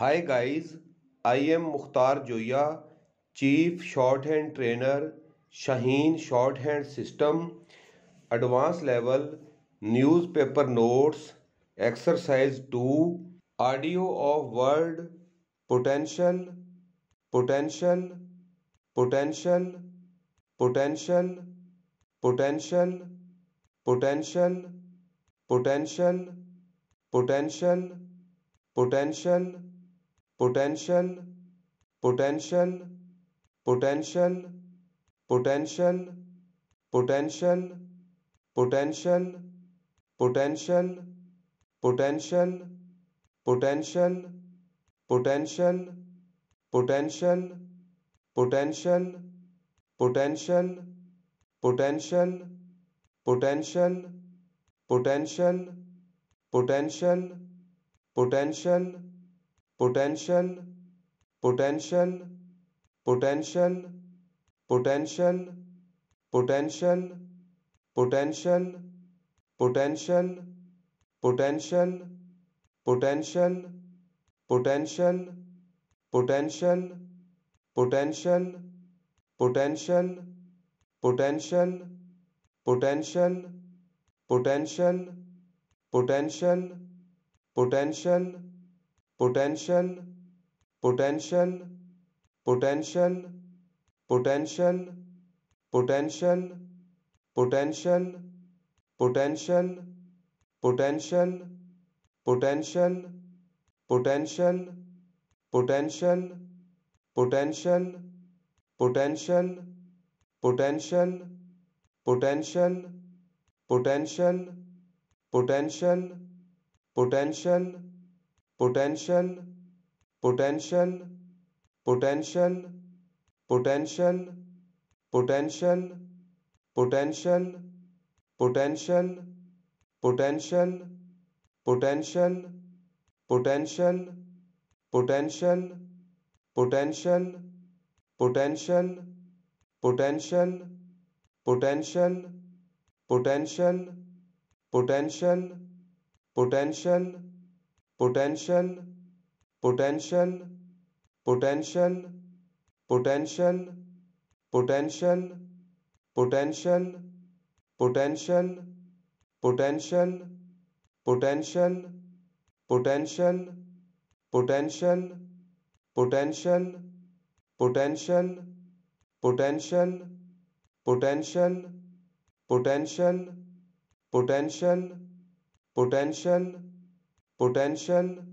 hi guys I am Mukhtar Zoya chief shorthand trainer Shaheen shorthand system advance level newspaper notes exercise two audio of world potential potential potential potential potential potential potential potential potential potential potential potential potential potential potential potential potential potential potential potential potential potential potential potential potential potential potential potential potential potential potential potential potential potential potential potential potential potential potential potential potential potential potential potential potential potential potential potential potential potential potential potential potential potential potential potential potential potential potential potential potential potential potential potential potential potential potential potential potential potential potential potential potential potential potential potential potential potential potential potential potential potential potential potential potential potential potential potential potential potential potential potential potential potential potential potential potential potential potential potential